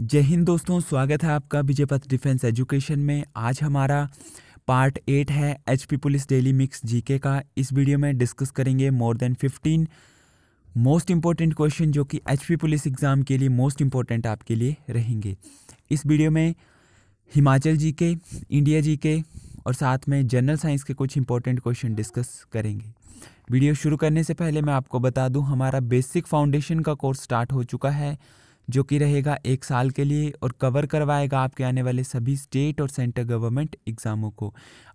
जय हिंद दोस्तों स्वागत है आपका विजयपथ डिफेंस एजुकेशन में आज हमारा पार्ट एट है HP police daily mix GK का इस वीडियो में डिस्कस करेंगे more than fifteen most important question जो कि एचपी पुलिस एग्ज़ाम के लिए मोस्ट इम्पॉर्टेंट आपके लिए रहेंगे इस वीडियो में हिमाचल जी इंडिया जी और साथ में जनरल साइंस के कुछ इंपॉर्टेंट क्वेश्चन डिस्कस करेंगे वीडियो शुरू करने से पहले मैं आपको बता दूं हमारा बेसिक फाउंडेशन का कोर्स स्टार्ट हो चुका है जो कि रहेगा एक साल के लिए और कवर करवाएगा आपके आने वाले सभी स्टेट और सेंट्रल गवर्नमेंट एग्ज़ामों को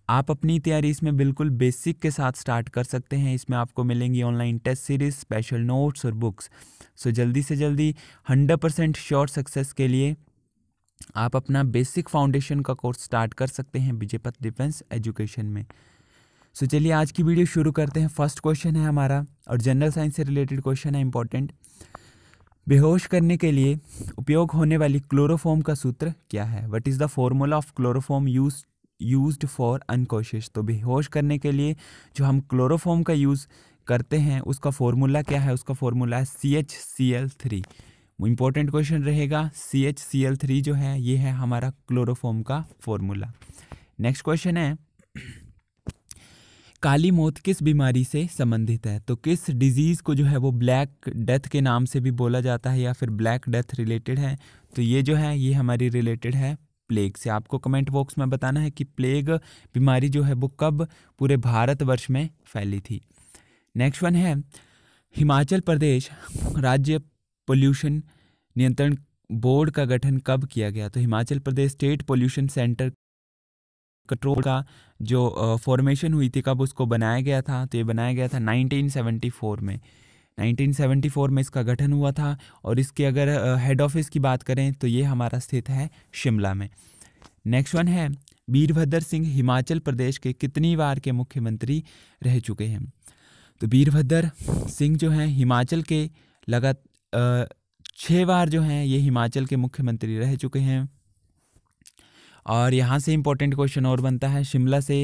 आप अपनी तैयारी इसमें बिल्कुल बेसिक के साथ स्टार्ट कर सकते हैं इसमें आपको मिलेंगी online test series special notes और बुक्स सो जल्दी से जल्दी हंड्रेड परसेंट श्योर सक्सेस के लिए आप अपना बेसिक फाउंडेशन का कोर्स स्टार्ट कर सकते हैं विजयपथ डिफेंस एजुकेशन में सो चलिए आज की वीडियो शुरू करते हैं फर्स्ट क्वेश्चन है हमारा और जनरल साइंस से रिलेटेड क्वेश्चन है इंपॉर्टेंट बेहोश करने के लिए उपयोग होने वाली क्लोरोफॉर्म का सूत्र क्या है what is the formula of chloroform use use for unconscious तो बेहोश करने के लिए जो हम क्लोरोफॉर्म का यूज़ करते हैं उसका फॉर्मूला क्या है उसका फॉर्मूला है C H C L three important question रहेगा C H C L three जो है ये है हमारा क्लोरोफॉर्म का फॉर्मूला नेक्स्ट क्वेश्चन है काली मौत किस बीमारी से संबंधित है तो किस डिजीज़ को जो है वो ब्लैक डेथ के नाम से भी बोला जाता है या फिर ब्लैक डेथ रिलेटेड है तो ये जो है ये हमारी रिलेटेड है प्लेग से आपको कमेंट बॉक्स में बताना है कि प्लेग बीमारी जो है वो कब पूरे भारतवर्ष में फैली थी नेक्स्ट वन है हिमाचल प्रदेश राज्य पोल्यूशन नियंत्रण बोर्ड का गठन कब किया गया तो Himachal Pradesh state pollution centre control का जो फॉर्मेशन हुई थी कब उसको बनाया गया था तो ये बनाया गया था 1974 में 1974 में इसका गठन हुआ था और इसके अगर हेड ऑफिस की बात करें तो ये हमारा स्थित है शिमला में नेक्स्ट वन है वीरभद्र सिंह हिमाचल प्रदेश के कितनी बार के मुख्यमंत्री रह चुके हैं तो वीरभद्र सिंह जो हैं हिमाचल के लगात छः बार जो हैं ये हिमाचल के मुख्यमंत्री रह चुके हैं और यहाँ से इम्पोर्टेंट क्वेश्चन और बनता है शिमला से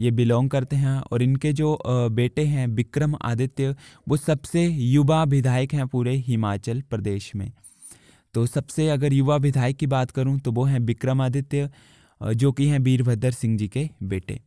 ये बिलोंग करते हैं और इनके जो बेटे हैं विक्रम आदित्य वो सबसे युवा विधायक हैं पूरे हिमाचल प्रदेश में तो सबसे अगर युवा विधायक की बात करूँ तो वो हैं आदित्य जो कि हैं वीरभद्र सिंह जी के बेटे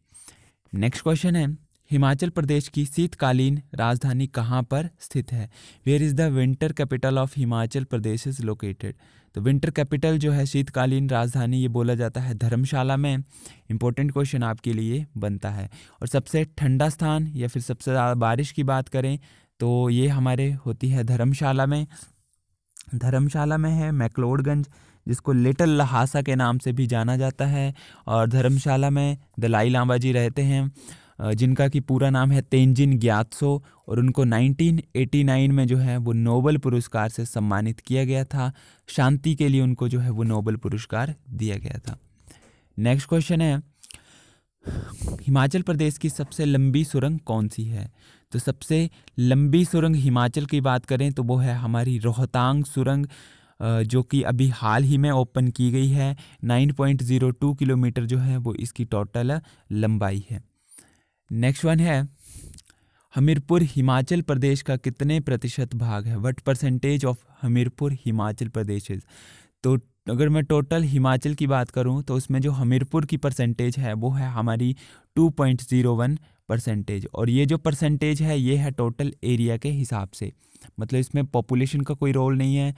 नेक्स्ट क्वेश्चन है हिमाचल प्रदेश की शीतकालीन राजधानी कहाँ पर स्थित है where is the winter capital of Himachal Pradesh is located तो विंटर कैपिटल जो है शीतकालीन राजधानी ये बोला जाता है धर्मशाला में इंपॉर्टेंट क्वेश्चन आपके लिए बनता है और सबसे ठंडा स्थान या फिर सबसे ज़्यादा बारिश की बात करें तो ये हमारे होती है धर्मशाला में धर्मशाला में है मैकलोडगंज जिसको लिटल लहासा के नाम से भी जाना जाता है और धर्मशाला में दलाई लामा जी रहते हैं जिनका कि पूरा नाम है तेंजिन ग्यात्सो और उनको 1989 में जो है वो नोबल पुरस्कार से सम्मानित किया गया था शांति के लिए उनको जो है वो नोबल पुरस्कार दिया गया था नेक्स्ट क्वेश्चन है हिमाचल प्रदेश की सबसे लंबी सुरंग कौन सी है तो सबसे लंबी सुरंग हिमाचल की बात करें तो वो है हमारी रोहतांग सुरंग जो कि अभी हाल ही में ओपन की गई है 9.02 किलोमीटर जो है वो इसकी टोटल लंबाई है नेक्स्ट वन है हमीरपुर हिमाचल प्रदेश का कितने प्रतिशत भाग है what percentage of Hamirpur Himachal Pradesh is तो अगर मैं टोटल हिमाचल की बात करूं तो उसमें जो हमीरपुर की परसेंटेज है वो है हमारी 2.01 परसेंटेज और ये जो परसेंटेज है ये है टोटल एरिया के हिसाब से मतलब इसमें पॉपुलेशन का कोई रोल नहीं है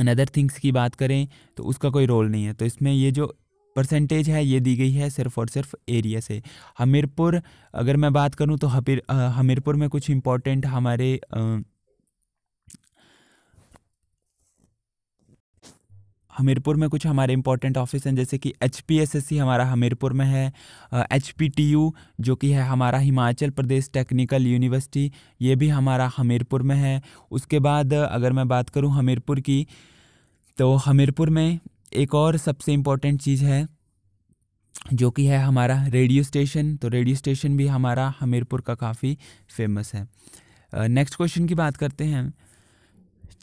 अनदर थिंग्स की बात करें तो उसका कोई रोल नहीं है तो इसमें ये जो परसेंटेज है ये दी गई है सिर्फ और सिर्फ एरिया से हमीरपुर अगर मैं बात करूँ तो हमीर हमीरपुर में कुछ इम्पोर्टेंट हमारे हमीरपुर में कुछ हमारे इम्पोर्टेंट ऑफिस हैं जैसे कि H P S S C हमारा हमीरपुर में है एच पी टी यू जो कि है हमारा हिमाचल प्रदेश टेक्निकल यूनिवर्सिटी ये भी हमारा हमीरपुर में है उसके बाद अगर मैं बात करूँ हमीरपुर की तो हमीरपुर में एक और सबसे इम्पोर्टेंट चीज़ है जो कि है हमारा रेडियो स्टेशन तो रेडियो स्टेशन भी हमारा हमीरपुर का काफ़ी फेमस है नेक्स्ट uh, क्वेश्चन की बात करते हैं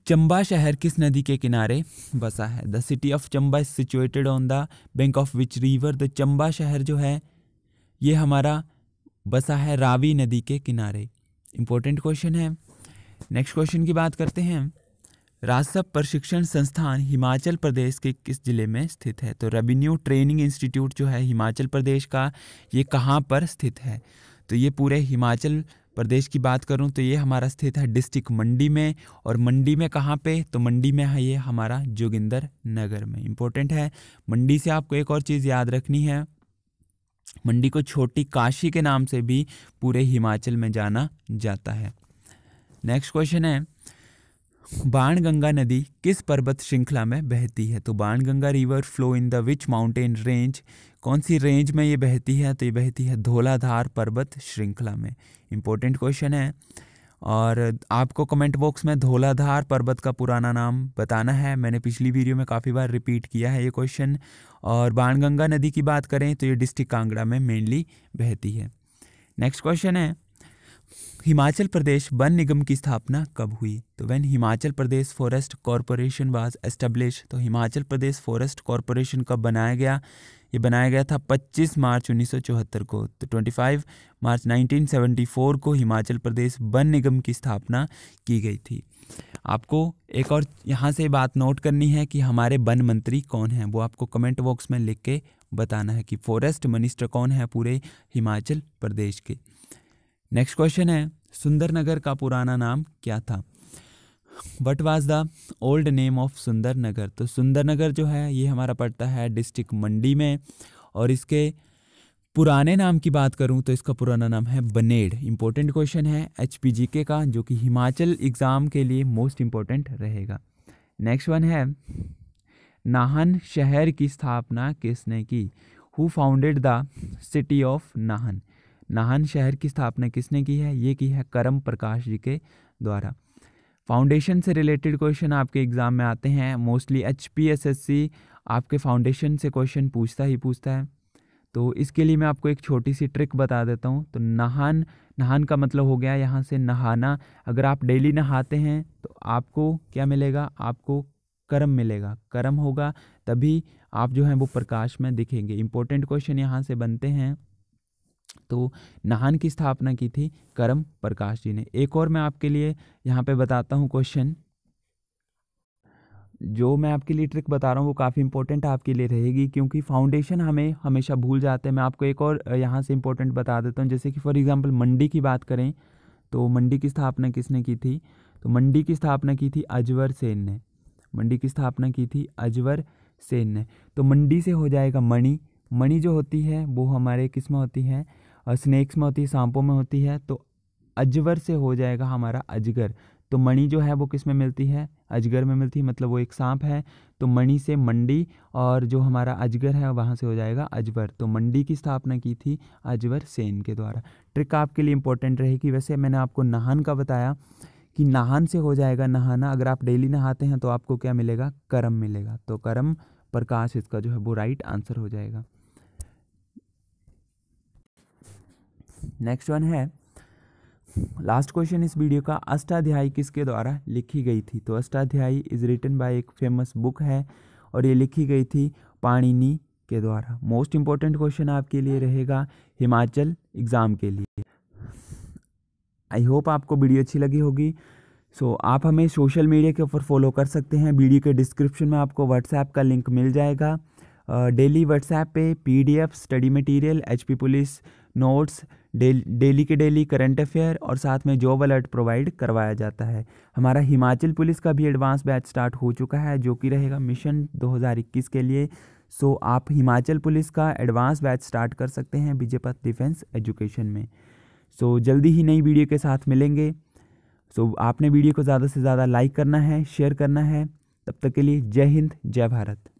चंबा शहर किस नदी के किनारे बसा है the city of Chamba is situated on the bank of which river the Chamba शहर जो है ये हमारा बसा है रावी नदी के किनारे इम्पोर्टेंट क्वेश्चन है नेक्स्ट क्वेश्चन की बात करते हैं राजसा प्रशिक्षण संस्थान हिमाचल प्रदेश के किस ज़िले में स्थित है तो रेवेन्यू ट्रेनिंग इंस्टीट्यूट जो है हिमाचल प्रदेश का ये कहाँ पर स्थित है तो ये पूरे हिमाचल प्रदेश की बात करूँ तो ये हमारा स्थित है डिस्ट्रिक्ट मंडी में और मंडी में कहाँ पे तो मंडी में है ये हमारा जोगिंदर नगर में इम्पोर्टेंट है मंडी से आपको एक और चीज़ याद रखनी है मंडी को छोटी काशी के नाम से भी पूरे हिमाचल में जाना जाता है नेक्स्ट क्वेश्चन है बाणगंगा नदी किस पर्वत श्रृंखला में बहती है तो Banganga river flow in the which mountain range कौन सी रेंज में ये बहती है तो ये बहती है धोलाधार पर्वत श्रृंखला में इम्पोर्टेंट क्वेश्चन है और आपको कमेंट बॉक्स में धोलाधार पर्वत का पुराना नाम बताना है मैंने पिछली वीडियो में काफ़ी बार रिपीट किया है ये क्वेश्चन और बाणगंगा नदी की बात करें तो ये डिस्ट्रिक्ट कांगड़ा में मेनली बहती है नेक्स्ट क्वेश्चन है हिमाचल प्रदेश वन निगम की स्थापना कब हुई तो when Himachal Pradesh forest corporation was establish तो हिमाचल प्रदेश फॉरेस्ट कॉरपोरेशन कब बनाया गया ये बनाया गया था 25 मार्च 1974 को तो 25 मार्च 1974 को हिमाचल प्रदेश वन निगम की स्थापना की गई थी आपको एक और यहाँ से बात नोट करनी है कि हमारे वन मंत्री कौन हैं वो आपको कमेंट बॉक्स में लिख के बताना है कि फॉरेस्ट मिनिस्टर कौन है पूरे हिमाचल प्रदेश के नेक्स्ट क्वेश्चन है सुंदरनगर का पुराना नाम क्या था what was the old name of Sundernagar तो सुंदरनगर जो है ये हमारा पड़ता है डिस्ट्रिक्ट मंडी में और इसके पुराने नाम की बात करूं तो इसका पुराना नाम है बनेड इंपॉर्टेंट क्वेश्चन है एच के का जो कि हिमाचल एग्ज़ाम के लिए मोस्ट इम्पोर्टेंट रहेगा नेक्स्ट वन है नाहन शहर की स्थापना किसने की who founded the city of Nahan Nahan शहर की स्थापना किसने की है ये की है करम प्रकाश जी के द्वारा फाउंडेशन से रिलेटेड क्वेश्चन आपके एग्ज़ाम में आते हैं mostly H P S S C आपके फाउंडेशन से क्वेश्चन पूछता ही पूछता है तो इसके लिए मैं आपको एक छोटी सी ट्रिक बता देता हूँ तो नहान नहान का मतलब हो गया यहाँ से नहाना अगर आप डेली नहाते हैं तो आपको क्या मिलेगा आपको कर्म मिलेगा कर्म होगा तभी आप जो हैं वो प्रकाश में दिखेंगे इम्पोर्टेंट क्वेश्चन यहाँ से बनते हैं तो नाहन की स्थापना की थी करम प्रकाश जी ने एक और मैं आपके लिए यहाँ पे बताता हूँ क्वेश्चन जो मैं आपके लिए ट्रिक बता रहा हूँ वो काफ़ी इंपॉर्टेंट आपके लिए रहेगी क्योंकि फाउंडेशन हमें हमेशा भूल जाते हैं मैं आपको एक और यहाँ से इम्पोर्टेंट बता देता हूँ जैसे कि फॉर एग्जांपल मंडी की बात करें तो मंडी की स्थापना किसने की थी तो मंडी की स्थापना की थी अजवर सेन ने मंडी की स्थापना की थी अजवर सेन ने तो मंडी से हो जाएगा मणि मणि जो होती है वो हमारे किस में होती है स्नैक्स में होती है सांपों में होती है तो अजवर से हो जाएगा हमारा अजगर तो मणि जो है वो किस में मिलती है अजगर में मिलती है मतलब वो एक सांप है तो मणि से मंडी और जो हमारा अजगर है वहाँ से हो जाएगा अजवर तो मंडी की स्थापना की थी अजवर सेन के द्वारा ट्रिक आपके लिए इंपॉर्टेंट रहेगी वैसे मैंने आपको नहान का बताया कि नहान से हो जाएगा नहाना अगर आप डेली नहाते हैं तो आपको क्या मिलेगा करम मिलेगा तो करम प्रकाश इसका जो है वो राइट आंसर हो जाएगा नेक्स्ट वन है लास्ट क्वेश्चन इस वीडियो का अष्टाध्यायी किसके द्वारा लिखी गई थी तो अष्टाध्यायी इज रिटन बाय एक फेमस बुक है और ये लिखी गई थी पाणिनी के द्वारा मोस्ट इंपॉर्टेंट क्वेश्चन आपके लिए रहेगा हिमाचल एग्ज़ाम के लिए आई होप आपको वीडियो अच्छी लगी होगी सो so, आप हमें सोशल मीडिया के ऊपर फॉलो कर सकते हैं वीडियो के डिस्क्रिप्शन में आपको व्हाट्सएप का लिंक मिल जाएगा डेली व्हाट्सएप पे PDF study material HP police notes daily के डेली करंट अफेयर और साथ में जॉब अलर्ट प्रोवाइड करवाया जाता है हमारा हिमाचल पुलिस का भी एडवांस बैच स्टार्ट हो चुका है जो कि रहेगा मिशन 2021 के लिए सो आप हिमाचल पुलिस का एडवांस बैच स्टार्ट कर सकते हैं विजयपथ डिफेंस एजुकेशन में सो जल्दी ही नई वीडियो के साथ मिलेंगे सो आपने वीडियो को ज़्यादा से ज़्यादा लाइक करना है शेयर करना है तब तक के लिए जय हिंद जय भारत